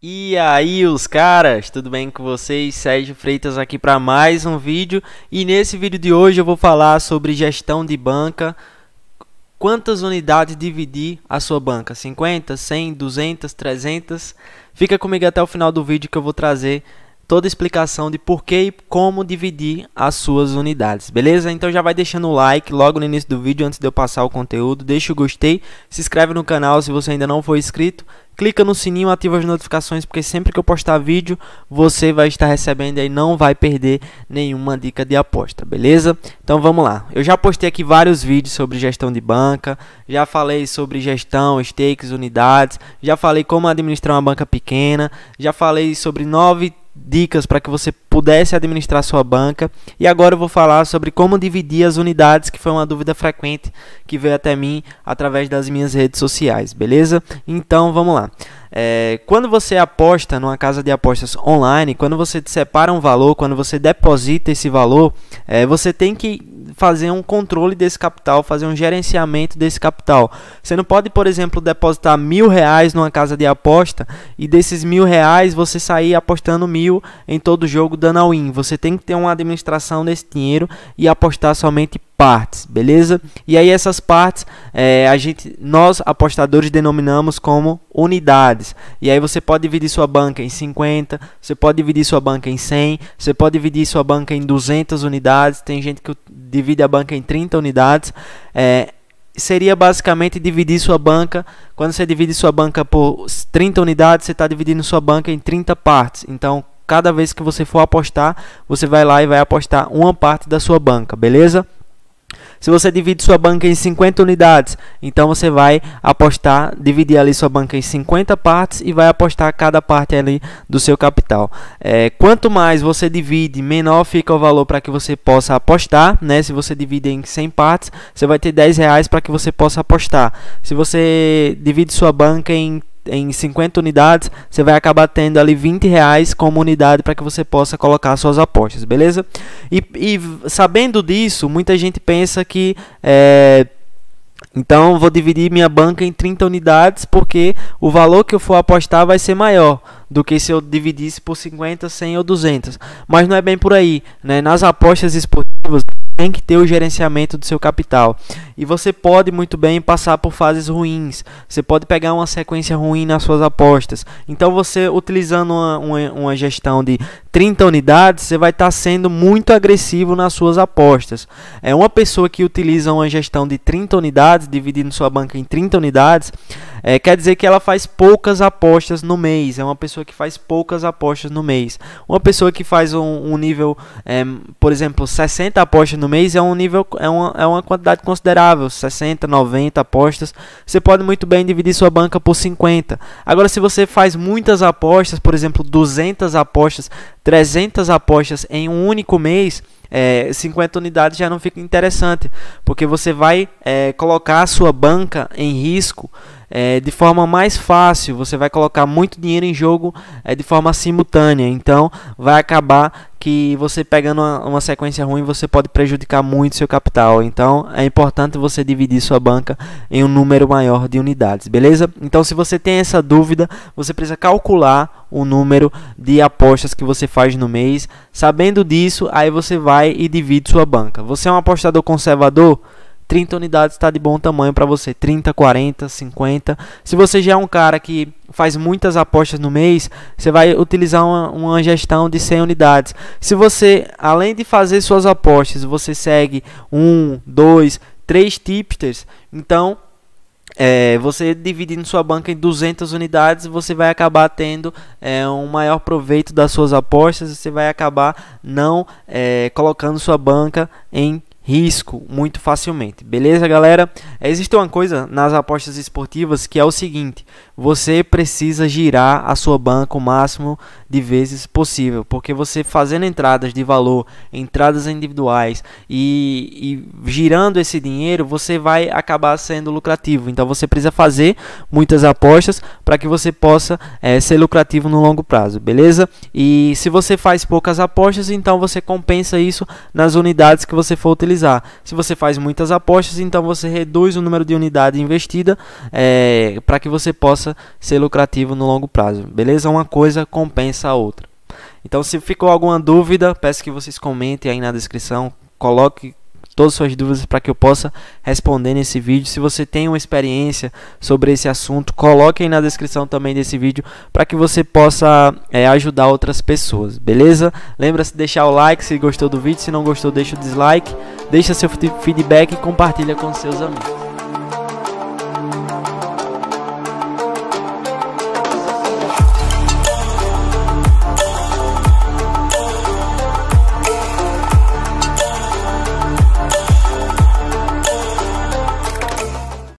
E aí, os caras, tudo bem com vocês? Sérgio Freitas aqui para mais um vídeo. E nesse vídeo de hoje eu vou falar sobre gestão de banca. Quantas unidades dividir a sua banca? 50, 100, 200, 300? Fica comigo até o final do vídeo que eu vou trazer toda a explicação de por que e como dividir as suas unidades, beleza? Então já vai deixando o like logo no início do vídeo, antes de eu passar o conteúdo, deixa o gostei, se inscreve no canal se você ainda não for inscrito, clica no sininho, ativa as notificações, porque sempre que eu postar vídeo, você vai estar recebendo e não vai perder nenhuma dica de aposta, beleza? Então vamos lá, eu já postei aqui vários vídeos sobre gestão de banca, já falei sobre gestão, stakes, unidades, já falei como administrar uma banca pequena, já falei sobre nove dicas para que você pudesse administrar sua banca. E agora eu vou falar sobre como dividir as unidades, que foi uma dúvida frequente que veio até mim através das minhas redes sociais, beleza? Então vamos lá. É, quando você aposta numa casa de apostas online, quando você separa um valor, quando você deposita esse valor, é, você tem que fazer um controle desse capital, fazer um gerenciamento desse capital. Você não pode, por exemplo, depositar mil reais numa casa de aposta e desses mil reais você sair apostando mil em todo jogo na ao IN, você tem que ter uma administração desse dinheiro e apostar somente partes, beleza? E aí essas partes é, a gente, nós apostadores denominamos como unidades. E aí você pode dividir sua banca em 50, você pode dividir sua banca em 100, você pode dividir sua banca em 200 unidades. Tem gente que divide a banca em 30 unidades. É, seria basicamente dividir sua banca. Quando você divide sua banca por 30 unidades, você está dividindo sua banca em 30 partes. Então cada vez que você for apostar, você vai lá e vai apostar uma parte da sua banca, beleza? Se você divide sua banca em 50 unidades, então você vai apostar, dividir ali sua banca em 50 partes e vai apostar cada parte ali do seu capital. É, quanto mais você divide, menor fica o valor para que você possa apostar. Né? Se você divide em 100 partes, você vai ter 10 reais para que você possa apostar. Se você divide sua banca em em 50 unidades, você vai acabar tendo ali 20 reais como unidade para que você possa colocar suas apostas, beleza? E, e sabendo disso, muita gente pensa que é, então vou dividir minha banca em 30 unidades porque o valor que eu for apostar vai ser maior do que se eu dividisse por 50, 100 ou 200. Mas não é bem por aí, né? Nas apostas esportivas tem que ter o gerenciamento do seu capital. E você pode muito bem passar por fases ruins. Você pode pegar uma sequência ruim nas suas apostas. Então você utilizando uma, uma, uma gestão de 30 unidades, você vai estar tá sendo muito agressivo nas suas apostas. É uma pessoa que utiliza uma gestão de 30 unidades, dividindo sua banca em 30 unidades, é, quer dizer que ela faz poucas apostas no mês. É uma pessoa que faz poucas apostas no mês. Uma pessoa que faz um, um nível, é, por exemplo, 60 apostas no mês é um nível é uma, é uma quantidade considerável, 60, 90 apostas. Você pode muito bem dividir sua banca por 50. Agora, se você faz muitas apostas, por exemplo, 200 apostas, 300 apostas em um único mês, é, 50 unidades já não fica interessante, porque você vai é, colocar a sua banca em risco é, de forma mais fácil, você vai colocar muito dinheiro em jogo é, de forma simultânea, então vai acabar que você pegando uma, uma, sequência ruim você pode prejudicar muito seu capital. Então é importante você dividir sua banca em um número maior de unidades, beleza? Então se você tem essa dúvida, você precisa calcular o número de apostas que você faz no mês. Sabendo disso, aí você vai e divide sua banca. Você é um apostador conservador? 30 unidades está de bom tamanho para você, 30, 40, 50. Se você já é um cara que faz muitas apostas no mês, você vai utilizar uma, uma gestão de 100 unidades. Se você, além de fazer suas apostas, você segue um, dois, três tipsters, então é, você dividindo sua banca em 200 unidades, você vai acabar tendo é, um maior proveito das suas apostas. Você vai acabar não é, colocando sua banca em risco muito facilmente. Beleza, galera? Existe uma coisa nas apostas esportivas que é o seguinte: você precisa girar a sua banca o máximo de vezes possível, porque você fazendo entradas de valor, entradas individuais e, e girando esse dinheiro, você vai acabar sendo lucrativo. Então você precisa fazer muitas apostas para que você possa é, ser lucrativo no longo prazo, beleza? E se você faz poucas apostas, então você compensa isso nas unidades que você for utilizar realizar. Se você faz muitas apostas, então você reduz o número de unidade investida é, para que você possa ser lucrativo no longo prazo. Beleza? Uma coisa compensa a outra. Então, se ficou alguma dúvida, peço que vocês comentem aí na descrição, coloque todas suas dúvidas para que eu possa responder nesse vídeo. Se você tem uma experiência sobre esse assunto, coloque aí na descrição também desse vídeo para que você possa é, ajudar outras pessoas, beleza? Lembra-se de deixar o like se gostou do vídeo, se não gostou deixa o dislike deixa seu feedback e compartilha com seus amigos.